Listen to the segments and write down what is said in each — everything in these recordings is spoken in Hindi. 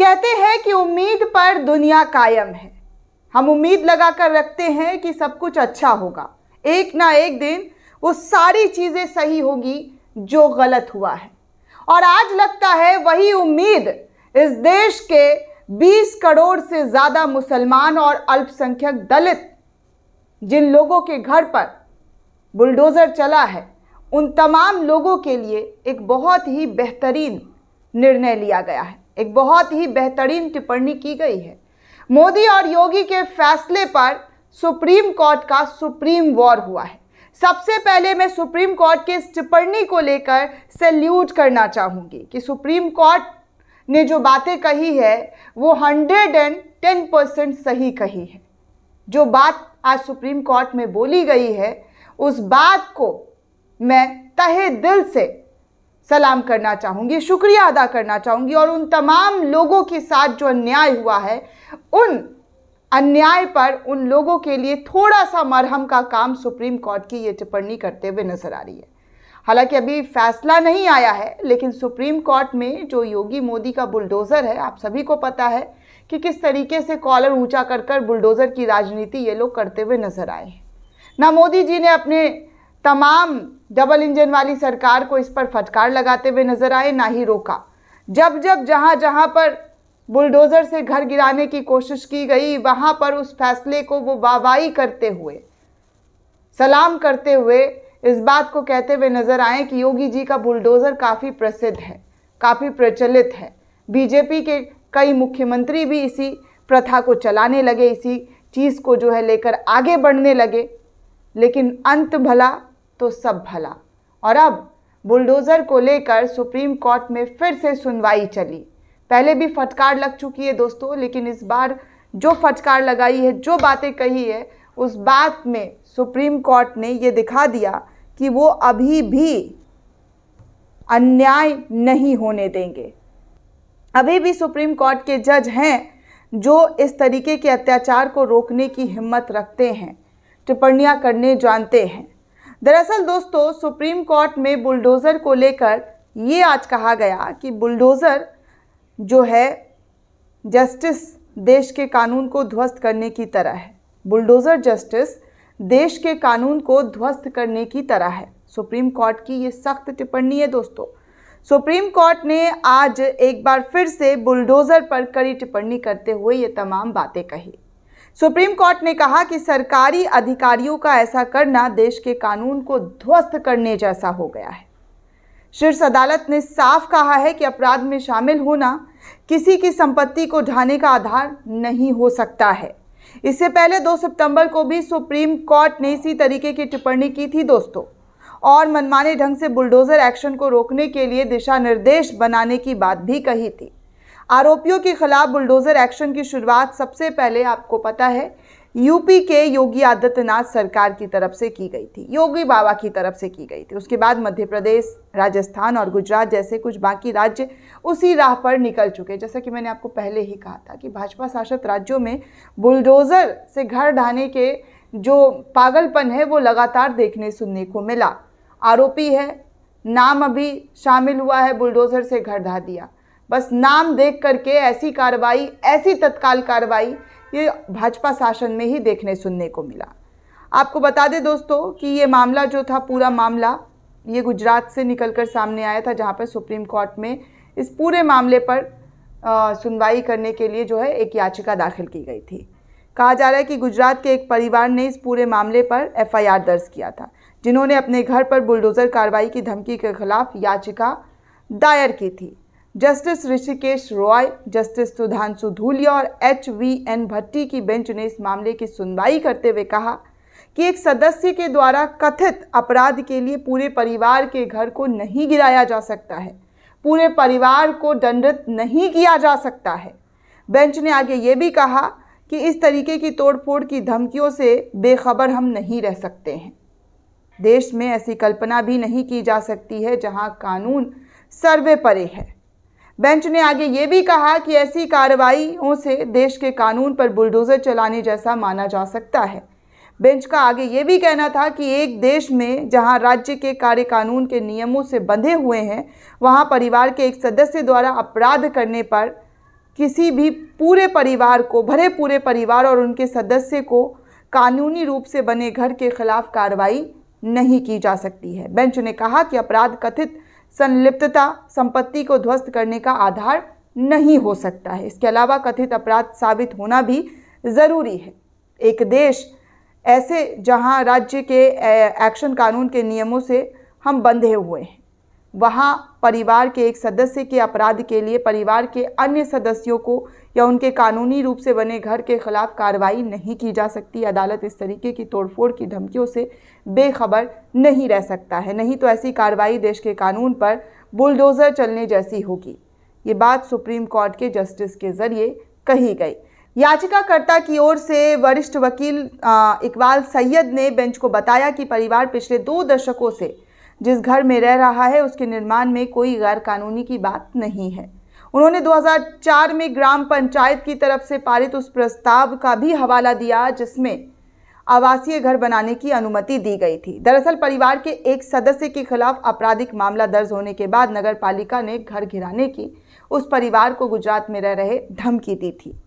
कहते हैं कि उम्मीद पर दुनिया कायम है हम उम्मीद लगा कर रखते हैं कि सब कुछ अच्छा होगा एक ना एक दिन वो सारी चीज़ें सही होगी जो गलत हुआ है और आज लगता है वही उम्मीद इस देश के 20 करोड़ से ज़्यादा मुसलमान और अल्पसंख्यक दलित जिन लोगों के घर पर बुलडोज़र चला है उन तमाम लोगों के लिए एक बहुत ही बेहतरीन निर्णय लिया गया है एक बहुत ही बेहतरीन टिप्पणी की गई है मोदी और योगी के फैसले पर सुप्रीम कोर्ट का सुप्रीम वॉर हुआ है सबसे पहले मैं सुप्रीम कोर्ट के इस टिप्पणी को लेकर सैल्यूट करना चाहूँगी कि सुप्रीम कोर्ट ने जो बातें कही है वो हंड्रेड एंड टेन परसेंट सही कही है जो बात आज सुप्रीम कोर्ट में बोली गई है उस बात को मैं तहे दिल से सलाम करना चाहूँगी शुक्रिया अदा करना चाहूँगी और उन तमाम लोगों के साथ जो अन्याय हुआ है उन अन्याय पर उन लोगों के लिए थोड़ा सा मरहम का काम सुप्रीम कोर्ट की ये टिप्पणी करते हुए नजर आ रही है हालांकि अभी फैसला नहीं आया है लेकिन सुप्रीम कोर्ट में जो योगी मोदी का बुलडोज़र है आप सभी को पता है कि किस तरीके से कॉलर ऊंचा कर कर बुलडोज़र की राजनीति ये लोग करते हुए नजर आए हैं ना मोदी जी ने अपने तमाम डबल इंजन वाली सरकार को इस पर फटकार लगाते हुए नजर आए ना ही रोका जब जब जहाँ जहाँ पर बुलडोज़र से घर गिराने की कोशिश की गई वहाँ पर उस फैसले को वो वाहवाही करते हुए सलाम करते हुए इस बात को कहते हुए नजर आए कि योगी जी का बुलडोज़र काफ़ी प्रसिद्ध है काफ़ी प्रचलित है बीजेपी के कई मुख्यमंत्री भी इसी प्रथा को चलाने लगे इसी चीज़ को जो है लेकर आगे बढ़ने लगे लेकिन अंत भला तो सब भला और अब बुलडोज़र को लेकर सुप्रीम कोर्ट में फिर से सुनवाई चली पहले भी फटकार लग चुकी है दोस्तों लेकिन इस बार जो फटकार लगाई है जो बातें कही है उस बात में सुप्रीम कोर्ट ने ये दिखा दिया कि वो अभी भी अन्याय नहीं होने देंगे अभी भी सुप्रीम कोर्ट के जज हैं जो इस तरीके के अत्याचार को रोकने की हिम्मत रखते हैं टिप्पणियाँ करने जानते हैं दरअसल दोस्तों सुप्रीम कोर्ट में बुलडोज़र को लेकर ये आज कहा गया कि बुलडोज़र जो है जस्टिस देश के कानून को ध्वस्त करने की तरह है बुलडोज़र जस्टिस देश के कानून को ध्वस्त करने की तरह है सुप्रीम कोर्ट की ये सख्त टिप्पणी है दोस्तों सुप्रीम कोर्ट ने आज एक बार फिर से बुलडोज़र पर कड़ी टिप्पणी करते हुए ये तमाम बातें कही सुप्रीम कोर्ट ने कहा कि सरकारी अधिकारियों का ऐसा करना देश के कानून को ध्वस्त करने जैसा हो गया है शीर्ष अदालत ने साफ कहा है कि अपराध में शामिल होना किसी की संपत्ति को ढाने का आधार नहीं हो सकता है इससे पहले 2 सितंबर को भी सुप्रीम कोर्ट ने इसी तरीके की टिप्पणी की थी दोस्तों और मनमाने ढंग से बुलडोजर एक्शन को रोकने के लिए दिशा निर्देश बनाने की बात भी कही थी आरोपियों के खिलाफ बुलडोज़र एक्शन की शुरुआत सबसे पहले आपको पता है यूपी के योगी आदित्यनाथ सरकार की तरफ से की गई थी योगी बाबा की तरफ से की गई थी उसके बाद मध्य प्रदेश राजस्थान और गुजरात जैसे कुछ बाकी राज्य उसी राह पर निकल चुके जैसा कि मैंने आपको पहले ही कहा था कि भाजपा शासित राज्यों में बुलडोज़र से घर ढाने के जो पागलपन है वो लगातार देखने सुनने को मिला आरोपी है नाम अभी शामिल हुआ है बुलडोज़र से घर ढा दिया बस नाम देख करके ऐसी कार्रवाई ऐसी तत्काल कार्रवाई ये भाजपा शासन में ही देखने सुनने को मिला आपको बता दें दोस्तों कि ये मामला जो था पूरा मामला ये गुजरात से निकलकर सामने आया था जहाँ पर सुप्रीम कोर्ट में इस पूरे मामले पर सुनवाई करने के लिए जो है एक याचिका दाखिल की गई थी कहा जा रहा है कि गुजरात के एक परिवार ने इस पूरे मामले पर एफआईआर दर्ज किया था जिन्होंने अपने घर पर बुलडोज़र कार्रवाई की धमकी के खिलाफ याचिका दायर की थी जस्टिस ऋषिकेश रॉय जस्टिस सुधांशु धूलिया और एच वी एन भट्टी की बेंच ने इस मामले की सुनवाई करते हुए कहा कि एक सदस्य के द्वारा कथित अपराध के लिए पूरे परिवार के घर को नहीं गिराया जा सकता है पूरे परिवार को दंडित नहीं किया जा सकता है बेंच ने आगे ये भी कहा कि इस तरीके की तोड़फोड़ की धमकियों से बेखबर हम नहीं रह सकते हैं देश में ऐसी कल्पना भी नहीं की जा सकती है जहां कानून सर्वे परे है बेंच ने आगे ये भी कहा कि ऐसी कार्रवाइयों से देश के कानून पर बुलडोज़र चलाने जैसा माना जा सकता है बेंच का आगे ये भी कहना था कि एक देश में जहां राज्य के कार्य कानून के नियमों से बंधे हुए हैं वहां परिवार के एक सदस्य द्वारा अपराध करने पर किसी भी पूरे परिवार को भरे पूरे परिवार और उनके सदस्य को कानूनी रूप से बने घर के खिलाफ कार्रवाई नहीं की जा सकती है बेंच ने कहा कि अपराध कथित संलिप्तता संपत्ति को ध्वस्त करने का आधार नहीं हो सकता है इसके अलावा कथित अपराध साबित होना भी ज़रूरी है एक देश ऐसे जहां राज्य के एक्शन कानून के नियमों से हम बंधे हुए हैं वहाँ परिवार के एक सदस्य के अपराध के लिए परिवार के अन्य सदस्यों को या उनके कानूनी रूप से बने घर के खिलाफ कार्रवाई नहीं की जा सकती अदालत इस तरीके की तोड़फोड़ की धमकियों से बेखबर नहीं रह सकता है नहीं तो ऐसी कार्रवाई देश के कानून पर बुलडोज़र चलने जैसी होगी ये बात सुप्रीम कोर्ट के जस्टिस के जरिए कही गई याचिकाकर्ता की ओर से वरिष्ठ वकील इकबाल सैयद ने बेंच को बताया कि परिवार पिछले दो दशकों से जिस घर में रह रहा है उसके निर्माण में कोई गैरकानूनी की बात नहीं है उन्होंने 2004 में ग्राम पंचायत की तरफ से पारित उस प्रस्ताव का भी हवाला दिया जिसमें आवासीय घर बनाने की अनुमति दी गई थी दरअसल परिवार के एक सदस्य के खिलाफ आपराधिक मामला दर्ज होने के बाद नगर पालिका ने घर घिराने की उस परिवार को गुजरात में रह रहे धमकी दी थी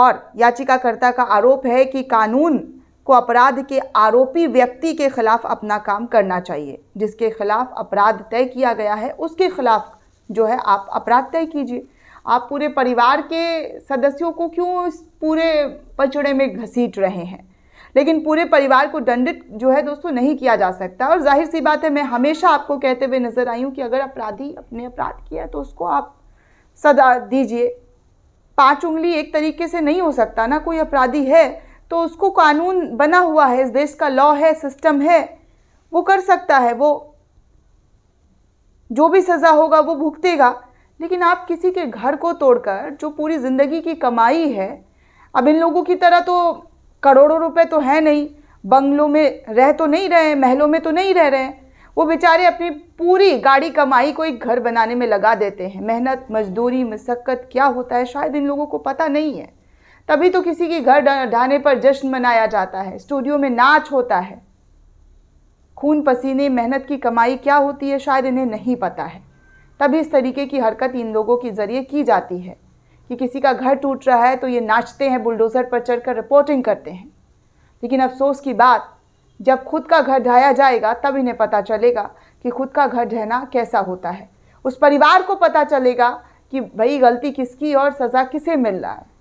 और याचिकाकर्ता का आरोप है कि कानून को अपराध के आरोपी व्यक्ति के खिलाफ अपना काम करना चाहिए जिसके खिलाफ अपराध तय किया गया है उसके खिलाफ जो है आप अपराध तय कीजिए आप पूरे परिवार के सदस्यों को क्यों इस पूरे पचड़े में घसीट रहे हैं लेकिन पूरे परिवार को दंडित जो है दोस्तों नहीं किया जा सकता और जाहिर सी बात है मैं हमेशा आपको कहते हुए नजर आई हूँ कि अगर अपराधी अपने अपराध किया है तो उसको आप सजा दीजिए पांच उंगली एक तरीके से नहीं हो सकता ना कोई अपराधी है तो उसको कानून बना हुआ है इस देश का लॉ है सिस्टम है वो कर सकता है वो जो भी सज़ा होगा वो भुगतेगा लेकिन आप किसी के घर को तोड़कर जो पूरी ज़िंदगी की कमाई है अब इन लोगों की तरह तो करोड़ों रुपए तो है नहीं बंगलों में रह तो नहीं रहे महलों में तो नहीं रह रहे वो बेचारे अपनी पूरी गाड़ी कमाई को एक घर बनाने में लगा देते हैं मेहनत मजदूरी मशक्क़त क्या होता है शायद इन लोगों को पता नहीं है तभी तो किसी के घर ढाने पर जश्न मनाया जाता है स्टूडियो में नाच होता है खून पसीने मेहनत की कमाई क्या होती है शायद इन्हें नहीं पता है तभी इस तरीके की हरकत इन लोगों के ज़रिए की जाती है कि किसी का घर टूट रहा है तो ये नाचते हैं बुलडोज़र पर चढ़कर रिपोर्टिंग करते हैं लेकिन अफसोस की बात जब खुद का घर ढाया जाएगा तब इन्हें पता चलेगा कि खुद का घर ढहना कैसा होता है उस परिवार को पता चलेगा कि भाई गलती किसकी और सज़ा किसे मिल रहा है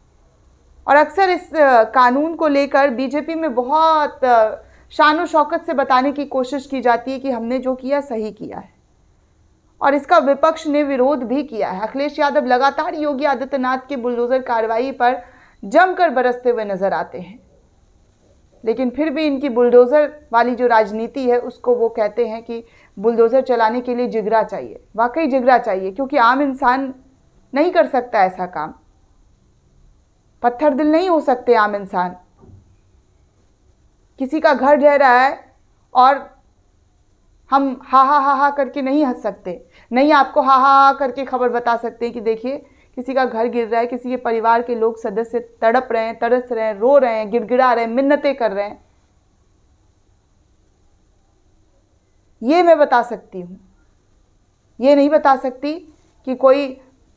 और अक्सर इस कानून को लेकर बीजेपी में बहुत शान शौकत से बताने की कोशिश की जाती है कि हमने जो किया सही किया है और इसका विपक्ष ने विरोध भी किया है अखिलेश यादव लगातार योगी आदित्यनाथ के बुलडोज़र कार्रवाई पर जमकर बरसते हुए नज़र आते हैं लेकिन फिर भी इनकी बुलडोज़र वाली जो राजनीति है उसको वो कहते हैं कि बुलडोज़र चलाने के लिए जिगरा चाहिए वाकई जिगरा चाहिए क्योंकि आम इंसान नहीं कर सकता ऐसा काम पत्थर दिल नहीं हो सकते आम इंसान किसी का घर रह रहा है और हम हा हा हा हा करके नहीं हंस सकते नहीं आपको हा हा हा करके खबर बता सकते हैं कि देखिए किसी का घर गिर रहा है किसी के परिवार के लोग सदस्य तड़प रहे हैं तरस रहे हैं रो रहे हैं गिड़गिड़ा रहे हैं मिन्नतें कर रहे हैं ये मैं बता सकती हूँ ये नहीं बता सकती कि कोई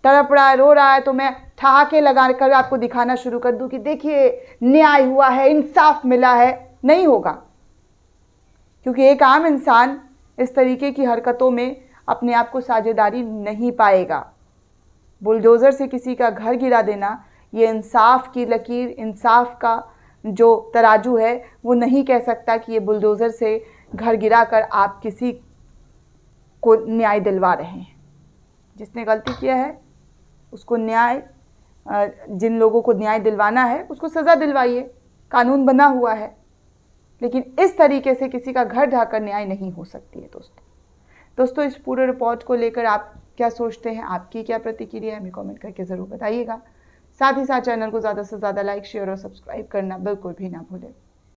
तड़प रहा है रो रहा है तो मैं ठहाके लगा कर आपको दिखाना शुरू कर दूँ कि देखिए न्याय हुआ है इंसाफ मिला है नहीं होगा क्योंकि एक आम इंसान इस तरीके की हरकतों में अपने आप को साझेदारी नहीं पाएगा बुलडोज़र से किसी का घर गिरा देना ये इंसाफ की लकीर इंसाफ का जो तराजू है वो नहीं कह सकता कि ये बुलडोज़र से घर गिरा कर आप किसी को न्याय दिलवा रहे हैं जिसने गलती किया है उसको न्याय जिन लोगों को न्याय दिलवाना है उसको सज़ा दिलवाइए कानून बना हुआ है लेकिन इस तरीके से किसी का घर ढाकर न्याय नहीं हो सकती है दोस्तों दोस्तों इस पूरे रिपोर्ट को लेकर आप क्या सोचते हैं आपकी क्या प्रतिक्रिया है हमें कमेंट करके ज़रूर बताइएगा साथ ही साथ चैनल को ज़्यादा से ज़्यादा लाइक शेयर और सब्सक्राइब करना बिल्कुल भी ना भूलें